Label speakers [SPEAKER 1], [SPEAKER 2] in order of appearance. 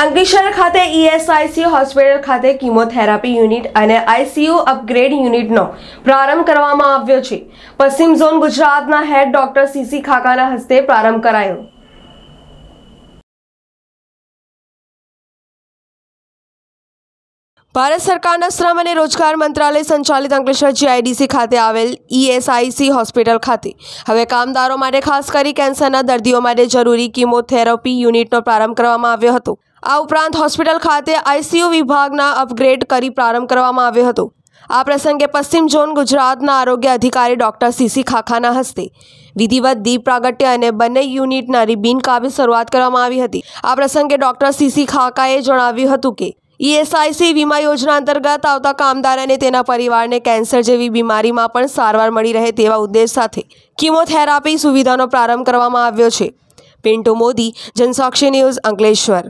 [SPEAKER 1] અંકલેશ્વર ખાતે ESIC e hospital ખાતે chemotherapy unit અને આઈસીયુ અપગ્રેડ યુનિટનો પ્રારંભ કરવામાં આવ્યો છે પશ્ચિમ ઝોન ગુજરાતના હેડ ડોક્ટર સીસી ખાકાના હસ્તે પ્રારંભ કરાયો
[SPEAKER 2] ભારત સરકારના શ્રમ
[SPEAKER 1] અને રોજગાર મંત્રાલય સંચાલિત અંકલેશ્વર જીઆઈડીસી ખાતે આવેલ ઈએસઆઈસી હોસ્પિટલ ખાતે હવે કામદારો માટે ખાસ કરી કેન્સરના દર્દીઓ માટે જરૂરી કિમોથેરાપી યુનિટનો પ્રારંભ કરવામાં આવ્યો હતો આ ઉપરાંત હોસ્પિટલ ખાતે આઈસીયુ વિભાગના અપગ્રેડ કરી પ્રારંભ કરવામાં આવ્યો હતો આ પ્રસંગે પશ્ચિમ ઝોન ગુજરાતના આરોગ્ય અધિકારી ડોક્ટર સીસી ખાખાના હસ્તે વિધિવત દીપ પ્રાગટ્ય અને બંને યુનિટના રિબિન કાપી શરૂઆત કરવામાં આવી હતી આ પ્રસંગે ડોક્ટર સીસી ખાકાએ જણાવ્યું હતું કે ઈએસઆઈસી વીમા યોજના અંતર્ગત આવતા કામદાર અને તેના પરિવારને કેન્સર જેવી બીમારીમાં પણ સારવાર મળી રહે તેવા ઉદ્દેશ સાથે કીમોથેરાપી સુવિધાનો પ્રારંભ કરવામાં આવ્યો છે પિન્ટુ મોદી જનસાક્ષી ન્યૂઝ
[SPEAKER 2] અંકલેશ્વર